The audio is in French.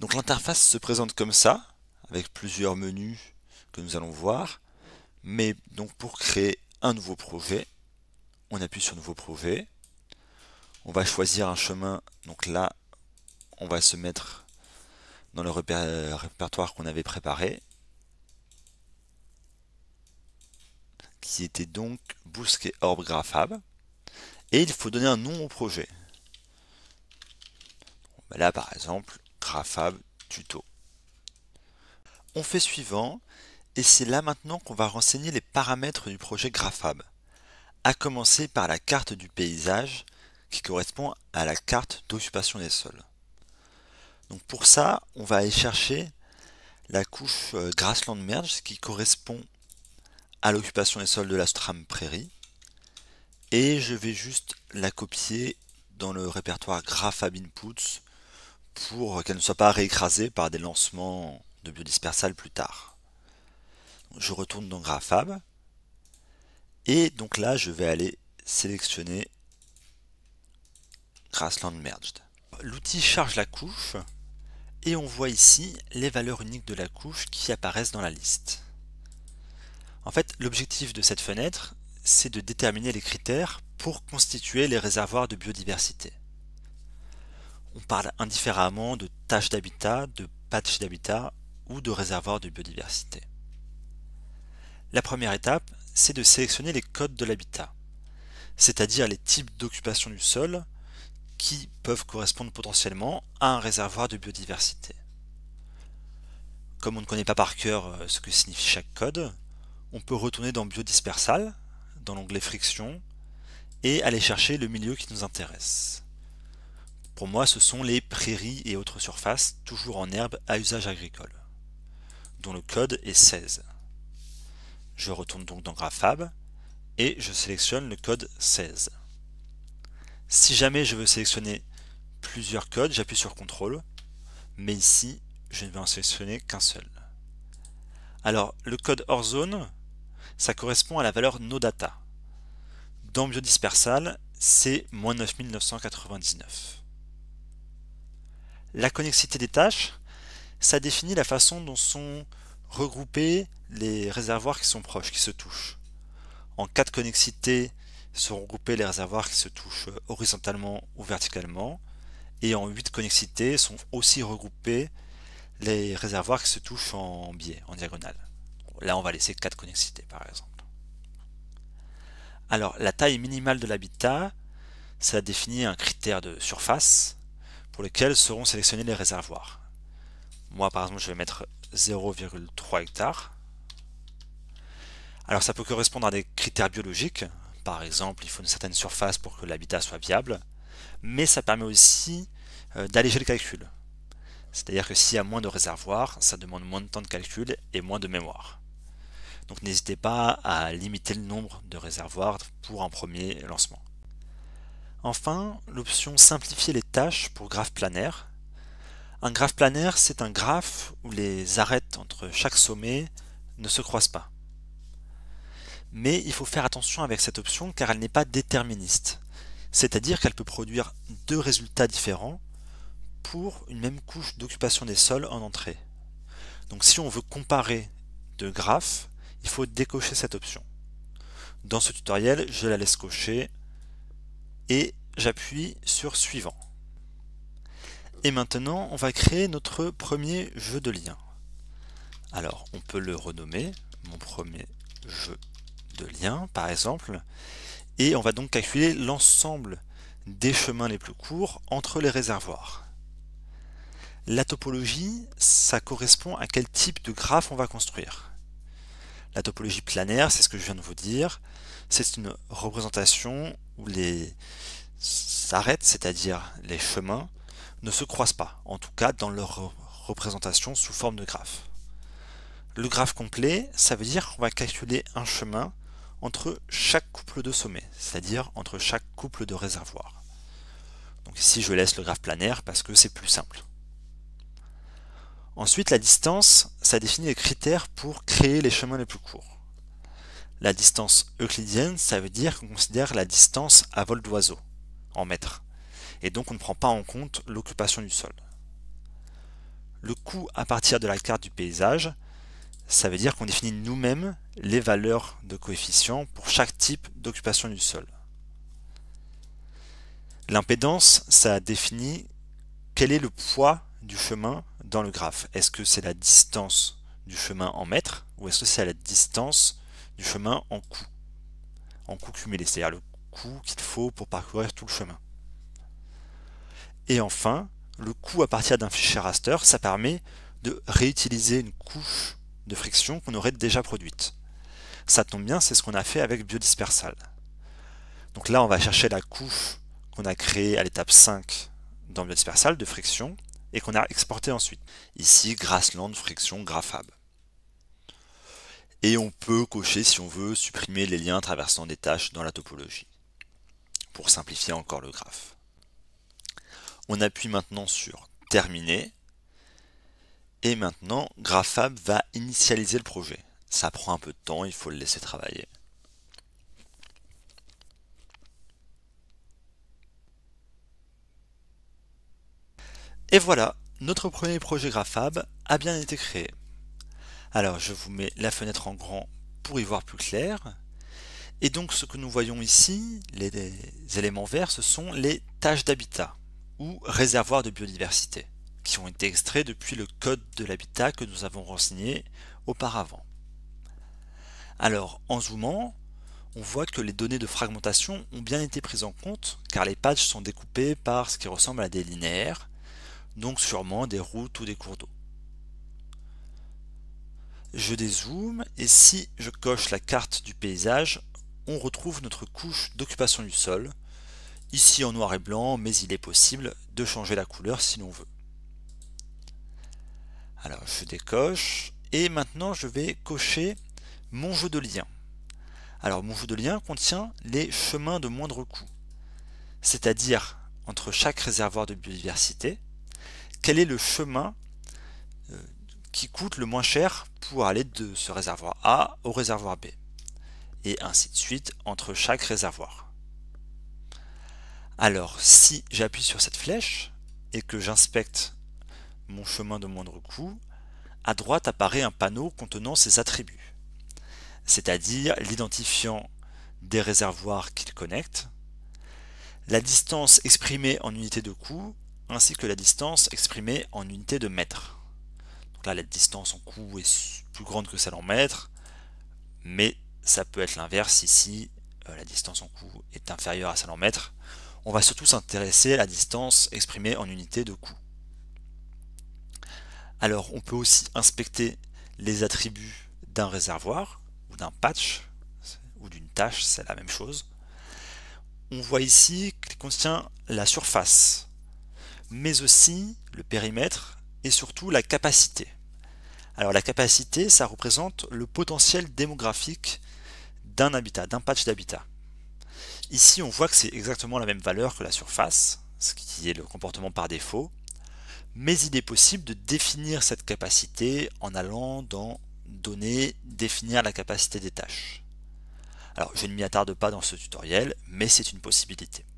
Donc l'interface se présente comme ça, avec plusieurs menus que nous allons voir. Mais donc pour créer un nouveau projet, on appuie sur nouveau projet. On va choisir un chemin. Donc là, on va se mettre dans le euh, répertoire qu'on avait préparé. Qui était donc Bousquet Orb Graphab. Et il faut donner un nom au projet. Bah là, par exemple, Graphab Tuto. On fait suivant, et c'est là maintenant qu'on va renseigner les paramètres du projet Graphab, à commencer par la carte du paysage qui correspond à la carte d'occupation des sols. Donc pour ça, on va aller chercher la couche euh, Grassland Merge qui correspond à l'occupation des sols de la Stram Prairie. Et je vais juste la copier dans le répertoire Graphab Inputs pour qu'elle ne soit pas réécrasée par des lancements de biodispersal plus tard. Je retourne dans GraphAb. Et donc là, je vais aller sélectionner Grassland Merged. L'outil charge la couche et on voit ici les valeurs uniques de la couche qui apparaissent dans la liste. En fait, l'objectif de cette fenêtre, c'est de déterminer les critères pour constituer les réservoirs de biodiversité on parle indifféremment de tâches d'habitat, de patch d'habitat ou de réservoirs de biodiversité. La première étape, c'est de sélectionner les codes de l'habitat, c'est-à-dire les types d'occupation du sol qui peuvent correspondre potentiellement à un réservoir de biodiversité. Comme on ne connaît pas par cœur euh, ce que signifie chaque code, on peut retourner dans Biodispersal, dans l'onglet Friction, et aller chercher le milieu qui nous intéresse. Pour moi, ce sont les prairies et autres surfaces, toujours en herbe à usage agricole, dont le code est 16. Je retourne donc dans Graphab et je sélectionne le code 16. Si jamais je veux sélectionner plusieurs codes, j'appuie sur CTRL, mais ici, je ne vais en sélectionner qu'un seul. Alors, le code hors zone, ça correspond à la valeur no data. Dans Biodispersal, c'est 9999. La connexité des tâches, ça définit la façon dont sont regroupés les réservoirs qui sont proches, qui se touchent. En 4 connexités, sont regroupés les réservoirs qui se touchent euh, horizontalement ou verticalement. Et en 8 connexités sont aussi regroupés les réservoirs qui se touchent en biais, en diagonale. Là, on va laisser 4 connexités par exemple. Alors, la taille minimale de l'habitat, ça définit un critère de surface pour lesquels seront sélectionnés les réservoirs. Moi, par exemple, je vais mettre 0,3 hectares. Alors, ça peut correspondre à des critères biologiques. Par exemple, il faut une certaine surface pour que l'habitat soit viable. Mais ça permet aussi euh, d'alléger le calcul. C'est-à-dire que s'il y a moins de réservoirs, ça demande moins de temps de calcul et moins de mémoire. Donc n'hésitez pas à limiter le nombre de réservoirs pour un premier lancement. Enfin, l'option simplifier les tâches pour graphe planaire. Un graphe planaire, c'est un graphe où les arêtes entre chaque sommet ne se croisent pas. Mais il faut faire attention avec cette option car elle n'est pas déterministe. C'est-à-dire qu'elle peut produire deux résultats différents pour une même couche d'occupation des sols en entrée. Donc si on veut comparer deux graphes, il faut décocher cette option. Dans ce tutoriel, je la laisse cocher et j'appuie sur suivant. Et maintenant, on va créer notre premier jeu de liens. Alors, on peut le renommer mon premier jeu de liens », par exemple, et on va donc calculer l'ensemble des chemins les plus courts entre les réservoirs. La topologie, ça correspond à quel type de graphe on va construire. La topologie planaire, c'est ce que je viens de vous dire, c'est une représentation où les arêtes, c'est-à-dire les chemins, ne se croisent pas, en tout cas dans leur représentation sous forme de graphe. Le graphe complet, ça veut dire qu'on va calculer un chemin entre chaque couple de sommets, c'est-à-dire entre chaque couple de réservoirs. Donc ici je laisse le graphe planaire parce que c'est plus simple. Ensuite, la distance, ça définit les critères pour créer les chemins les plus courts. La distance euclidienne, ça veut dire qu'on considère la distance à vol d'oiseau, en mètres. Et donc on ne prend pas en compte l'occupation du sol. Le coût à partir de la carte du paysage, ça veut dire qu'on définit nous-mêmes les valeurs de coefficients pour chaque type d'occupation du sol. L'impédance, ça définit quel est le poids du chemin dans le graphe. Est-ce que c'est la distance du chemin en mètres ou est-ce que c'est la distance du chemin en coût En coût cumulé, c'est-à-dire le coût qu'il faut pour parcourir tout le chemin. Et enfin, le coût à partir d'un fichier raster, ça permet de réutiliser une couche de friction qu'on aurait déjà produite. Ça tombe bien, c'est ce qu'on a fait avec Biodispersal. Donc là, on va chercher la couche qu'on a créée à l'étape 5 dans Biodispersal de friction et qu'on a exporté ensuite. Ici, Grassland, Friction, Graphab. Et on peut cocher, si on veut, supprimer les liens traversant des tâches dans la topologie, pour simplifier encore le graphe. On appuie maintenant sur Terminer, et maintenant, Graphab va initialiser le projet. Ça prend un peu de temps, il faut le laisser travailler. Et voilà, notre premier projet Graphab a bien été créé. Alors je vous mets la fenêtre en grand pour y voir plus clair. Et donc ce que nous voyons ici, les, éléments verts, ce sont les tâches d'habitat ou réservoirs de biodiversité qui ont été extraits depuis le code de l'habitat que nous avons renseigné auparavant. Alors en zoomant, on voit que les données de fragmentation ont bien été prises en compte car les patches sont découpés par ce qui ressemble à des linéaires donc sûrement des routes ou des cours d'eau. Je dézoome et si je coche la carte du paysage, on retrouve notre couche d'occupation du sol, ici en noir et blanc, mais il est possible de changer la couleur si l'on veut. Alors je décoche et maintenant je vais cocher mon jeu de lien. Alors mon jeu de lien contient les chemins de moindre coût, c'est-à-dire entre chaque réservoir de biodiversité, quel est le chemin euh, qui coûte le moins cher pour aller de ce réservoir A au réservoir B et ainsi de suite entre chaque réservoir. Alors si j'appuie sur cette flèche et que j'inspecte mon chemin de moindre coût, à droite apparaît un panneau contenant ses attributs, c'est-à-dire l'identifiant des réservoirs qu'il connecte, la distance exprimée en unité de coût ainsi que la distance exprimée en unité de mètre. là, la distance en coût est plus grande que celle en mètres, mais ça peut être l'inverse ici, euh, la distance en coût est inférieure à celle en mètre. On va surtout s'intéresser à la distance exprimée en unité de coût. Alors, on peut aussi inspecter les attributs d'un réservoir ou d'un patch ou d'une tâche, c'est la même chose. On voit ici qu'il contient la surface, mais aussi le périmètre et surtout la capacité. Alors la capacité, ça représente le potentiel démographique d'un habitat, d'un patch d'habitat. Ici, on voit que c'est exactement la même valeur que la surface, ce qui est le comportement par défaut, mais il est possible de définir cette capacité en allant dans Données, définir la capacité des tâches. Alors, je ne m'y attarde pas dans ce tutoriel, mais c'est une possibilité.